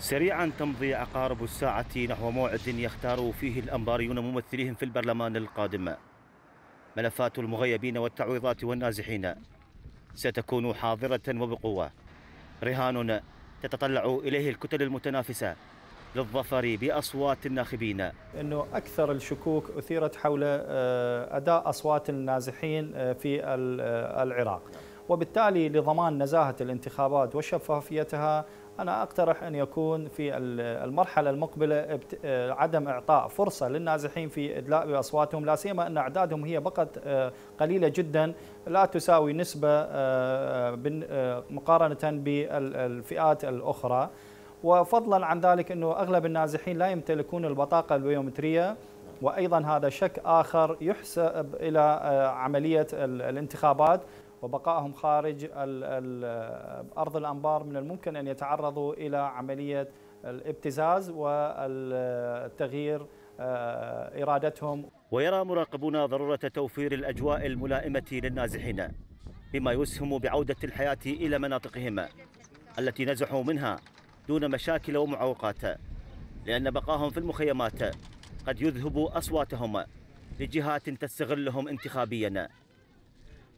سريعا تمضي عقارب الساعة نحو موعد يختار فيه الأنباريون ممثليهم في البرلمان القادم ملفات المغيبين والتعويضات والنازحين ستكون حاضرة وبقوة رهان تتطلع إليه الكتل المتنافسة للظفر بأصوات الناخبين أنه أكثر الشكوك أثيرت حول آه، أداء أصوات النازحين آه، في آه، العراق وبالتالي لضمان نزاهة الانتخابات وشفافيتها أنا أقترح أن يكون في المرحلة المقبلة آه، عدم إعطاء فرصة للنازحين في إدلاء بأصواتهم لا سيما أن أعدادهم هي فقط آه، قليلة جدا لا تساوي نسبة آه، مقارنة بالفئات الأخرى وفضلا عن ذلك أنه أغلب النازحين لا يمتلكون البطاقة البيومترية وأيضا هذا شك آخر يحسب إلى عملية الانتخابات وبقائهم خارج أرض الأنبار من الممكن أن يتعرضوا إلى عملية الابتزاز والتغيير آه، إرادتهم ويرى مراقبون ضرورة توفير الأجواء الملائمة للنازحين بما يسهم بعودة الحياة إلى مناطقهم التي نزحوا منها دون مشاكل ومعوقات لأن بقاهم في المخيمات قد يذهب أصواتهم لجهات تستغلهم انتخابياً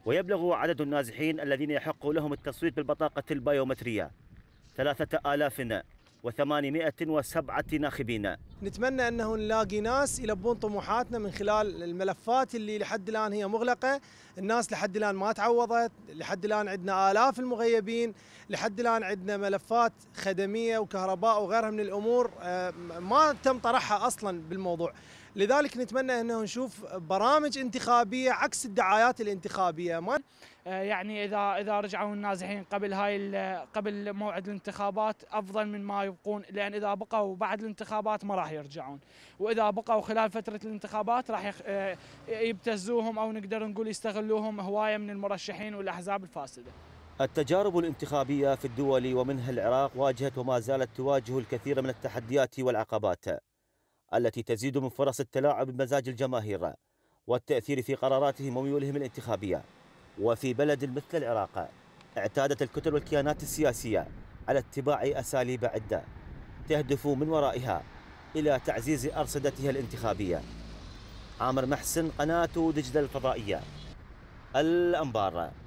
ويبلغ عدد النازحين الذين يحق لهم التصويت بالبطاقة البيومترية ثلاثة آلاف وثمانمائة وسبعة ناخبين نتمنى انه نلاقي ناس يلبون طموحاتنا من خلال الملفات اللي لحد الان هي مغلقه، الناس لحد الان ما تعوضت، لحد الان عندنا الاف المغيبين، لحد الان عندنا ملفات خدميه وكهرباء وغيرها من الامور آه، ما تم طرحها اصلا بالموضوع. لذلك نتمنى انه نشوف برامج انتخابيه عكس الدعايات الانتخابيه ما آه، يعني اذا اذا رجعوا النازحين قبل هاي قبل موعد الانتخابات افضل من ما يبقون لان اذا بقوا بعد الانتخابات ما راح راح يرجعون واذا بقوا خلال فتره الانتخابات راح آه، يبتزوهم او نقدر نقول يستغلوهم هوايه من المرشحين والاحزاب الفاسده التجارب الانتخابيه في الدول ومنها العراق واجهت وما زالت تواجه الكثير من التحديات والعقبات التي تزيد من فرص التلاعب بمزاج الجماهير والتاثير في قراراتهم وميولهم الانتخابيه وفي بلد مثل العراق اعتادت الكتل والكيانات السياسيه على اتباع اساليب عده تهدف من ورائها إلى تعزيز أرصدتها الانتخابية عامر محسن قناة دجلة الفضائية الأنبار